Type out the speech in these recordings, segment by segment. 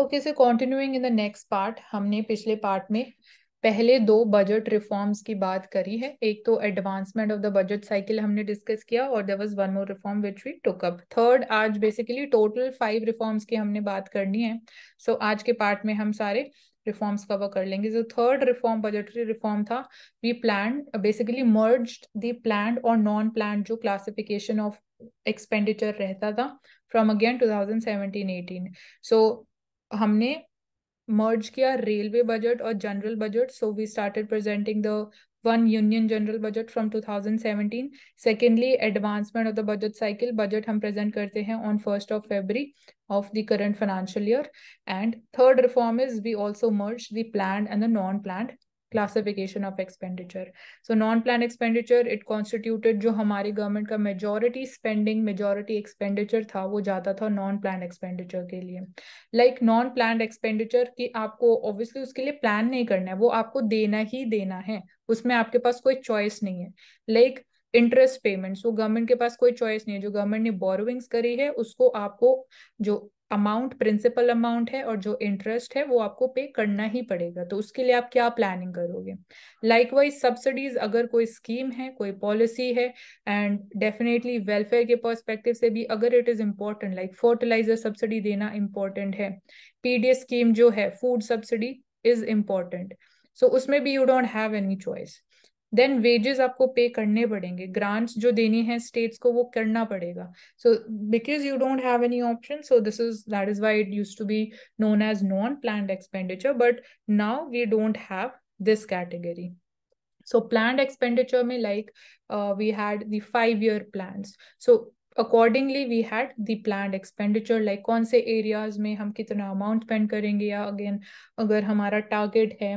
Okay sir continuing in the next part हमने पिछले part में पहले दो बजट रिफॉर्म्स की बात करी है एक तो advancement of the budget cycle हमने डिस्कस किया और there was one more reform which we took up third आज बेसिकली टोटल फाइव रिफॉर्म्स की हमने बात करनी है सो so, आज के पार्ट में हम सारे रिफॉर्म्स कवर कर लेंगे जो थर्ड रिफॉर्म बजटरी रिफॉर्म था we plan basically merge the plan और नॉन प्लान जो क्लासिफिकेशन ऑफ एक्सपेंडिचर रहता था from again two thousand 2017 eighteen so हमने मर्ज किया रेलवे बजट और general budget so we started presenting the one union general budget from 2017 secondly advancement of the budget cycle budget हम present करते हैं on first of February of the current financial year and third reform is we also merge the plan and the non plan classification of expenditure so non plan expenditure it constituted जो हमारी government का majority spending majority expenditure था वो जाता था non plan expenditure के लिए like non plan expenditure की आपको ऑब्वियसली उसके लिए प्लान नहीं करना है वो आपको देना ही देना है उसमें आपके पास कोई चॉइस नहीं है लाइक इंटरेस्ट पेमेंट्स वो गवर्नमेंट के पास कोई चॉइस नहीं है जो गवर्नमेंट ने बोरोविंग्स करी है उसको आपको जो अमाउंट प्रिंसिपल अमाउंट है और जो इंटरेस्ट है वो आपको पे करना ही पड़ेगा तो उसके लिए आप क्या प्लानिंग करोगे लाइकवाइज सब्सिडीज अगर कोई स्कीम है कोई पॉलिसी है एंड डेफिनेटली वेलफेयर के पर्सपेक्टिव से भी अगर it is important like fertilizer subsidy देना इम्पोर्टेंट है पीडीएस स्कीम जो है food subsidy is important so उसमें भी you don't have any choice then wages आपको पे करने पड़ेंगे ग्रांट्स जो देनी है स्टेट्स को वो करना पड़ेगा so because you don't have any option so this is that is why it use to be known as non plan expenditure but now we don't have this category so plan expenditure में like we had the five year plan so accordingly we had the plan expenditure like कौन से areas में हम कितना amount spend करेंगे या again अगर हमारा टारगेट है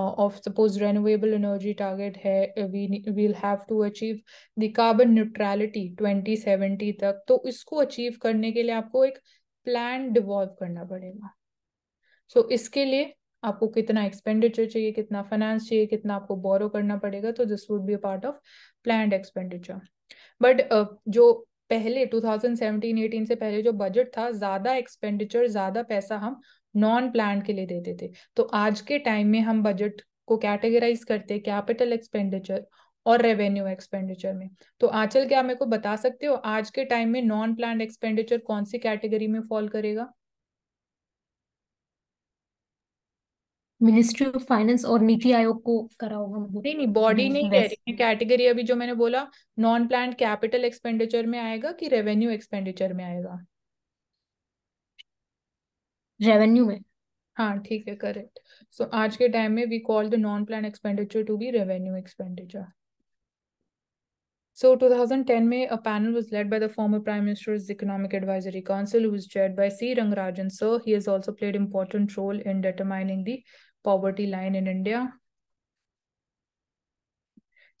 uh, of suppose renewable energy target hai we will have to achieve the carbon neutrality 2070 tak to isko achieve karne ke liye aapko ek plan devolve karna padega so, iske liye आपको कितना expenditure चाहिए कितना finance चाहिए कितना आपको बोरो करना पड़ेगा तो this would be a part of plan expenditure but जो पहले 2017-18 से पहले जो बजट था ज्यादा एक्सपेंडिचर ज्यादा पैसा हम नॉन प्लान के लिए देते थे तो आज के टाइम में हम बजट को कैटेगराइज करते हैं कैपिटल एक्सपेंडिचर और रेवेन्यू एक्सपेंडिचर में तो आंचल क्या मेरे को बता सकते हो आज के टाइम में नॉन प्लान एक्सपेंडिचर कौन सी कैटेगरी में फॉल करेगा मिनिस्ट्री ऑफ फाइनेंस और नीति आयोग को करा होगा मतलब नहीं नहीं बॉडी नहीं कह रही कैटेगरी अभी जो मैंने बोला नॉन प्लान कैपिटल एक्सपेंडिचर में आएगा कि रेवेन्यू एक्सपेंडिचर में आएगा रेवेन्यू में हाँ ठीक है करेक्ट सो so, आज के टाइम में we call the non plan expenditure to be revenue expenditure So 2010 May, a panel was led by the former Prime Minister's Economic Advisory Council, who was chaired by C. Rangarajan Sir. He has also played important role in determining the poverty line in India.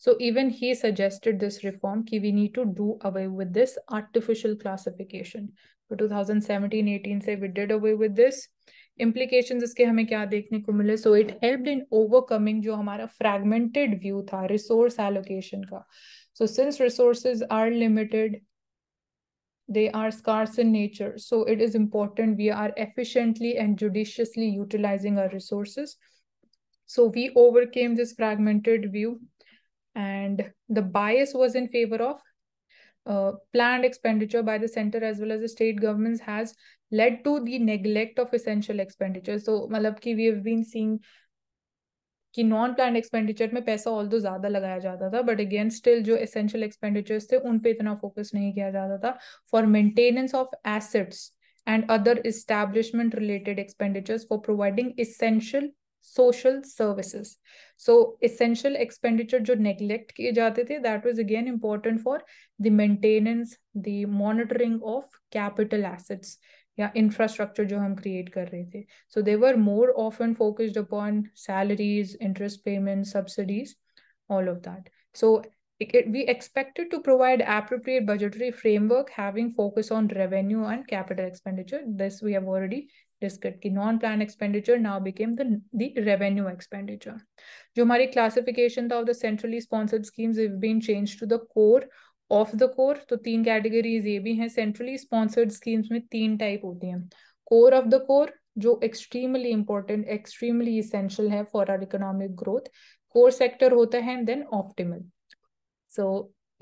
So even he suggested this reform, ki we need to do away with this artificial classification. 2017-18 से we did away with this implication इसके हमें क्या देखने को मिले so it help in overcoming जो हमारा fragmented view था रिसोर्स एलोकेशन का so since resources are limited they are scarce in nature so it is important we are efficiently and judiciously utilizing our resources so we overcame this fragmented view and the bias was in favor of uh, planned expenditure by the center as well as the state governments has led to the neglect of essential expenditure. So Malabki, we have been seeing कि non planned expenditure में पैसा all दो ज्यादा लगाया जाता था but again still जो essential expenditures थे उन पे इतना focus नहीं किया जाता था for maintenance of assets and other establishment related expenditures for providing essential social services so essential expenditure jo neglect kiye that was again important for the maintenance the monitoring of capital assets yeah infrastructure jo hum create so they were more often focused upon salaries interest payments subsidies all of that so we expected to provide appropriate budgetary framework having focus on revenue and capital expenditure this we have already discussed की non plan expenditure now became the revenue expenditure जो हमारी classification था of the centrally sponsored schemes been change to the core of the core तो तीन categories ये भी हैं centrally sponsored schemes में तीन टाइप होती हैं कोर ऑफ द कोर जो एक्सट्रीमली इंपॉर्टेंट एक्सट्रीमली इसेंशियल है for our economic growth core sector होता है एंड देन ऑप्टिमल सो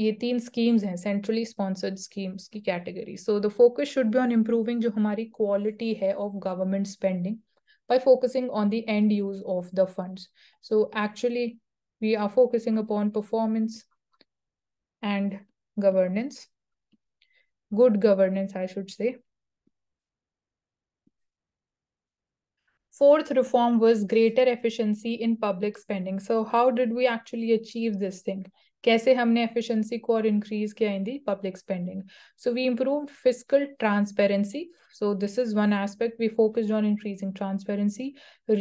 ये तीन स्कीम्स हैं सेंट्रली स्पॉन्सर्ड स्कीम्स की category so the focus should be on improving जो हमारी क्वालिटी है of government spending by focusing on the end use of the funds so actually we are focusing upon performance and governance good governance I should say fourth reform was greater efficiency in public spending so how did we actually achieve this thing कैसे हमने efficiency को और increase किया in the public spending so we improved fiscal transparency so this is one aspect we focused on increasing transparency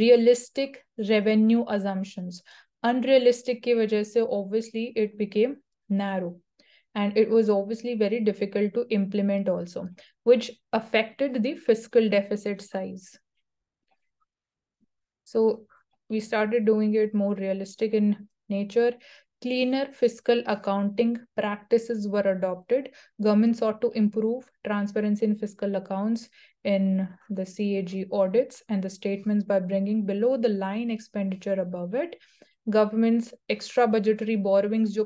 realistic revenue assumptions unrealistic की वजह से obviously it became narrow and it was obviously very difficult to implement also which affected the fiscal deficit size so we started doing it more realistic in nature. Cleaner fiscal accounting practices were adopted. Government sought to improve transparency in fiscal accounts in the CAG audits and the statements by bringing below the line expenditure above it. Government's extra budgetary borrowings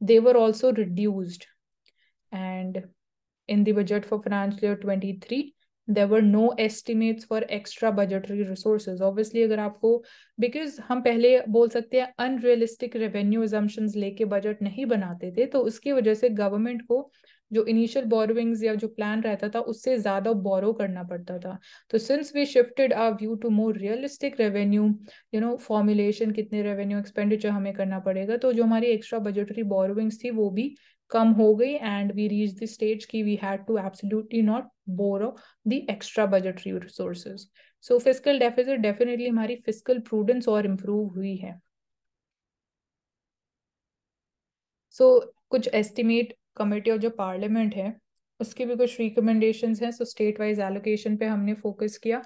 they were also reduced. And in the budget for financial year 23, there were no estimates for extra budgetary resource obviously अगर आपको because हम पहले बोल सकते हैं unrealistic revenue assumption लेके budget नहीं बनाते थे तो उसकी वजह से गवर्नमेंट को जो इनिशियल बोरोविंग्स या जो प्लान रहता था उससे ज्यादा बोरो करना पड़ता था तो since we shifted our view to more realistic revenue you know formulation कितने रेवेन्यू एक्सपेंडिचर हमें करना पड़ेगा तो जो हमारी एक्स्ट्रा बजटरी बोरोविंग्स थी वो भी कम हो गई and we reach the stage की we had to absolutely not borrow the extra budgetary resources so fiscal deficit definitely हमारी फिजिकल प्रूडेंस और इम्प्रूव हुई है सो so, कुछ एस्टिमेट कमेटी और जो पार्लियामेंट है उसके भी कुछ रिकमेंडेशन हैं सो स्टेट वाइज एलोकेशन पे हमने फोकस किया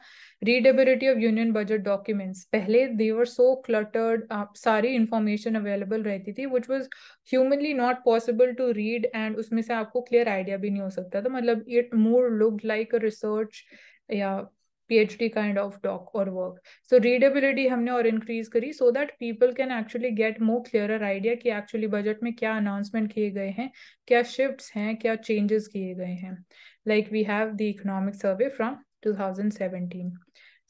readability of union budget documents पहले देवर सो क्लटर्ड सारी इंफॉर्मेशन अवेलेबल रहती थी which was humanly not possible to read and उसमें से आपको क्लियर आइडिया भी नहीं हो सकता था मतलब it more look like a research या PhD kind of doc or work. So readability हमने और increase करी so that people can actually get more clearer idea कि actually budget में क्या announcement किए गए हैं क्या shifts हैं क्या changes किए गए हैं like we have the economic survey from 2017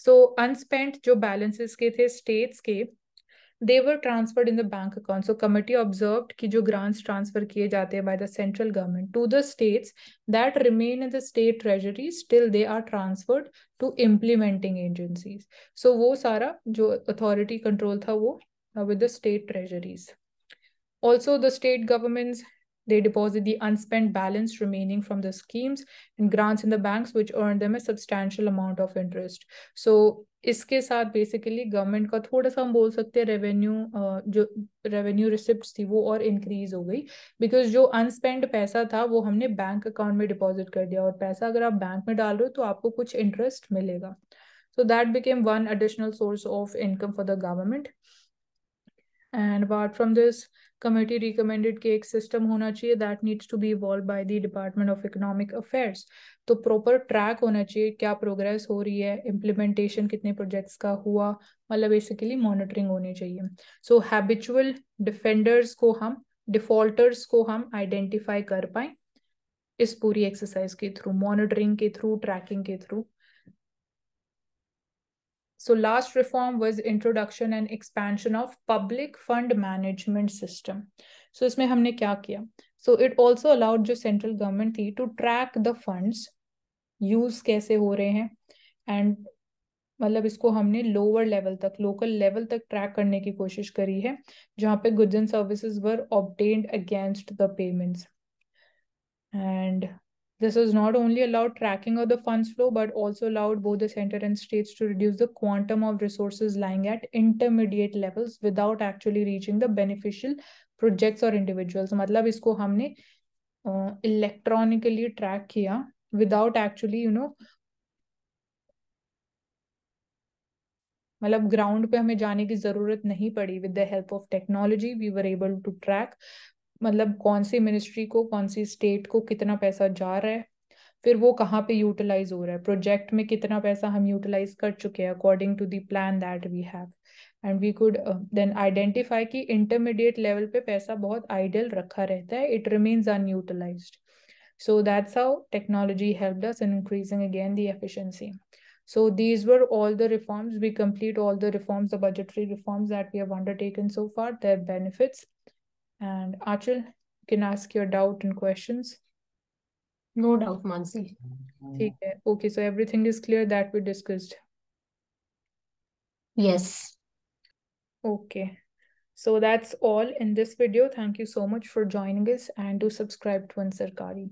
so unspent जो balances के थे states के they were transferred in the bank account. So committee observed that the grants transfer by the central government to the states that remain in the state treasuries till they are transferred to implementing agencies. So that authority control था uh, with the state treasuries. Also the state governments they deposit the unspent balance remaining from the schemes and grants in the banks, which earn them a substantial amount of interest. So इसके साथ basically government का थोड़ा सा हम बोल सकते हैं revenue जो रेवेन्यू रिसिप्ट थी वो और इंक्रीज हो गई बिकॉज जो अनस्पेंड पैसा था वो हमने बैंक अकाउंट में डिपॉजिट कर दिया और पैसा अगर आप बैंक में डाल रहे हो तो आपको कुछ मिलेगा so that became one additional source of income for the government and apart from this committee recommended कि एक सिस्टम होना चाहिए that needs to be evolve by the department of economic affairs तो प्रॉपर ट्रैक होना चाहिए क्या progress हो रही है इम्प्लीमेंटेशन कितने प्रोजेक्ट्स का हुआ मतलब बेसिकली मॉनिटरिंग होनी चाहिए सो हैबिचुअल डिफेंडर्स को हम डिफॉल्टर्स को हम आइडेंटिफाई कर पाए इस पूरी एक्सरसाइज के थ्रू मॉनिटरिंग के थ्रू ट्रैकिंग के through So last reform was introduction and expansion of public fund management system. So इसमें हमने क्या किया? So it also allowed जो central government थी to track the funds use कैसे हो रहे हैं and मतलब इसको हमने लोअर लेवल तक लोकल लेवल तक ट्रैक करने की कोशिश करी है जहाँ पे goods and services were obtained against the payments and This has not only allowed tracking of the funds flow, but also allowed both the center and states to reduce the quantum of resources lying at intermediate levels without actually reaching the beneficial projects or individuals. मतलब इसको हमने electronically track किया without actually you know मतलब ground पे हमें जाने की जरूरत नहीं पड़ी with the help of technology we were able to track मतलब कौन सी मिनिस्ट्री को कौन सी स्टेट को कितना पैसा जा रहा है फिर वो कहाँ पे यूटिलाइज हो रहा है प्रोजेक्ट में कितना पैसा हम यूटिलाइज कर चुके हैं according to the plan that we have and we could then identify कि इंटरमीडिएट लेवल पे पैसा बहुत आइडियल रखा रहता है it remains unutilise so that's how technology helps us in increasing again the efficiency so these were all the reforms we complete all the reforms the budgetary reforms that we have undertaken so far, their benefits, And Achil you can ask your doubt and questions. No doubt, Mansi. Okay, so everything is clear that we discussed. Yes. Okay. So that's all in this video. Thank you so much for joining us and do subscribe to Ansarkari.